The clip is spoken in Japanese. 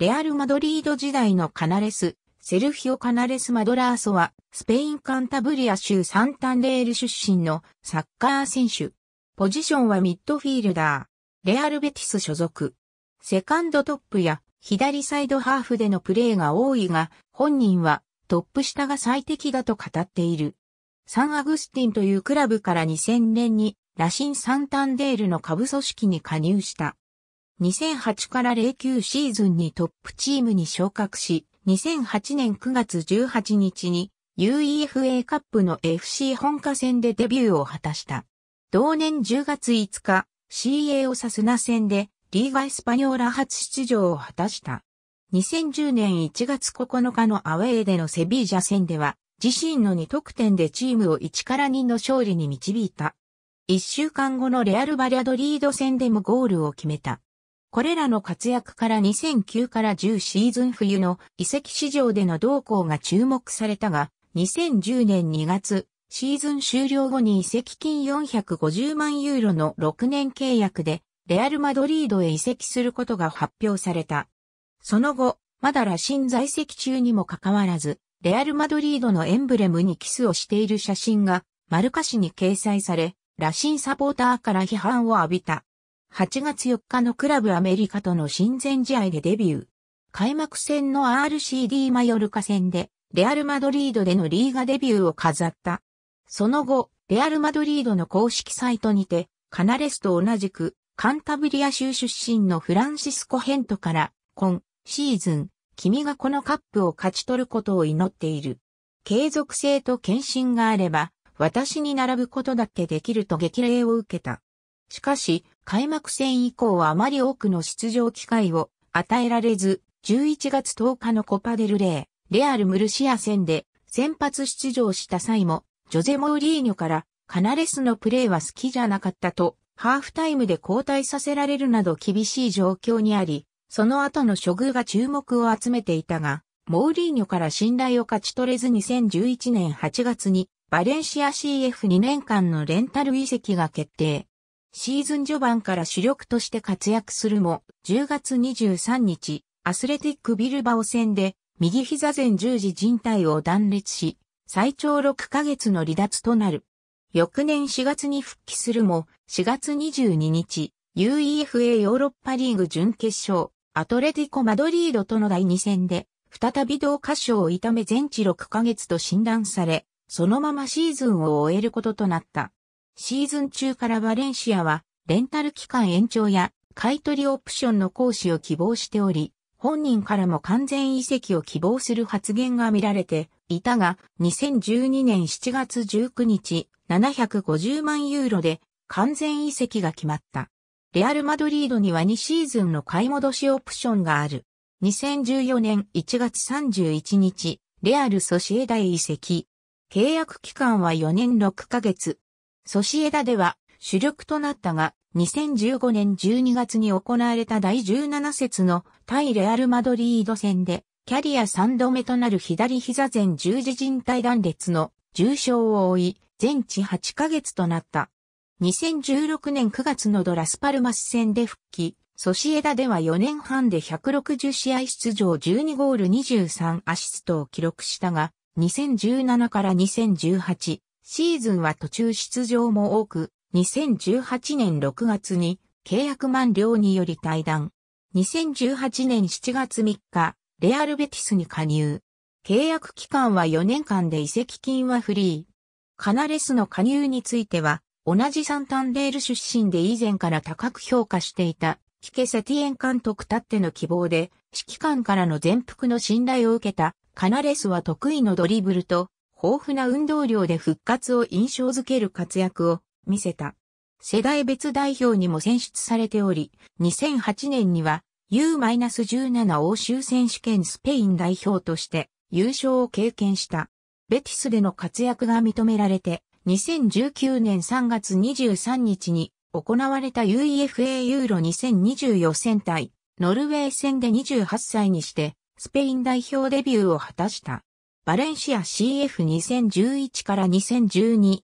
レアル・マドリード時代のカナレス、セルフィオ・カナレス・マドラーソは、スペイン・カンタブリア州サンタンレール出身のサッカー選手。ポジションはミッドフィールダー。レアル・ベティス所属。セカンドトップや左サイドハーフでのプレーが多いが、本人はトップ下が最適だと語っている。サンアグスティンというクラブから2000年にラシン・サンタンデールの下部組織に加入した。2008から09シーズンにトップチームに昇格し、2008年9月18日に UEFA カップの FC 本家戦でデビューを果たした。同年10月5日、CA オサスナ戦でリーガエスパニョーラ初出場を果たした。2010年1月9日のアウェーでのセビージャ戦では、自身の2得点でチームを1から2の勝利に導いた。1週間後のレアル・バリアドリード戦でもゴールを決めた。これらの活躍から2009から10シーズン冬の移籍市場での動向が注目されたが、2010年2月、シーズン終了後に移籍金450万ユーロの6年契約で、レアル・マドリードへ移籍することが発表された。その後、まだ羅針在籍中にもかかわらず、レアル・マドリードのエンブレムにキスをしている写真が、マルカ氏に掲載され、羅針サポーターから批判を浴びた。8月4日のクラブアメリカとの親善試合でデビュー。開幕戦の RCD マヨルカ戦で、レアル・マドリードでのリーガデビューを飾った。その後、レアル・マドリードの公式サイトにて、カナレスと同じく、カンタブリア州出身のフランシスコ・ヘントから、今シーズン、君がこのカップを勝ち取ることを祈っている。継続性と献身があれば、私に並ぶことだってできると激励を受けた。しかし、開幕戦以降はあまり多くの出場機会を与えられず、11月10日のコパデルレー、レアル・ムルシア戦で先発出場した際も、ジョゼ・モーリーニョからカナレスのプレーは好きじゃなかったと、ハーフタイムで交代させられるなど厳しい状況にあり、その後の処遇が注目を集めていたが、モーリーニョから信頼を勝ち取れず2011年8月にバレンシア CF2 年間のレンタル移籍が決定。シーズン序盤から主力として活躍するも、10月23日、アスレティックビルバオ戦で、右膝前十字人帯を断裂し、最長6ヶ月の離脱となる。翌年4月に復帰するも、4月22日、UEFA ヨーロッパリーグ準決勝、アトレティコ・マドリードとの第2戦で、再び同箇所を痛め全治6ヶ月と診断され、そのままシーズンを終えることとなった。シーズン中からバレンシアは、レンタル期間延長や、買取オプションの行使を希望しており、本人からも完全移籍を希望する発言が見られていたが、2012年7月19日、750万ユーロで完全移籍が決まった。レアル・マドリードには2シーズンの買い戻しオプションがある。2014年1月31日、レアル・ソシエダへ移籍。契約期間は4年6ヶ月、ソシエダでは主力となったが、2015年12月に行われた第17節の対レアル・マドリード戦で、キャリア3度目となる左膝前十字靭帯断裂の重傷を負い、全治8ヶ月となった。2016年9月のドラスパルマス戦で復帰、ソシエダでは4年半で160試合出場12ゴール23アシストを記録したが、2017から2018、シーズンは途中出場も多く、2018年6月に契約満了により退団。2018年7月3日、レアルベティスに加入。契約期間は4年間で移籍金はフリー。カナレスの加入については、同じサンタンデール出身で以前から高く評価していた、キケセティエン監督たっての希望で、指揮官からの全幅の信頼を受けた、カナレスは得意のドリブルと、豊富な運動量で復活を印象づける活躍を見せた。世代別代表にも選出されており、2008年には U-17 欧州選手権スペイン代表として優勝を経験した。ベティスでの活躍が認められて、2019年3月23日に行われた UEFA ユーロ2020予選対ノルウェー戦で28歳にしてスペイン代表デビューを果たした。バレンシア CF2011 から2012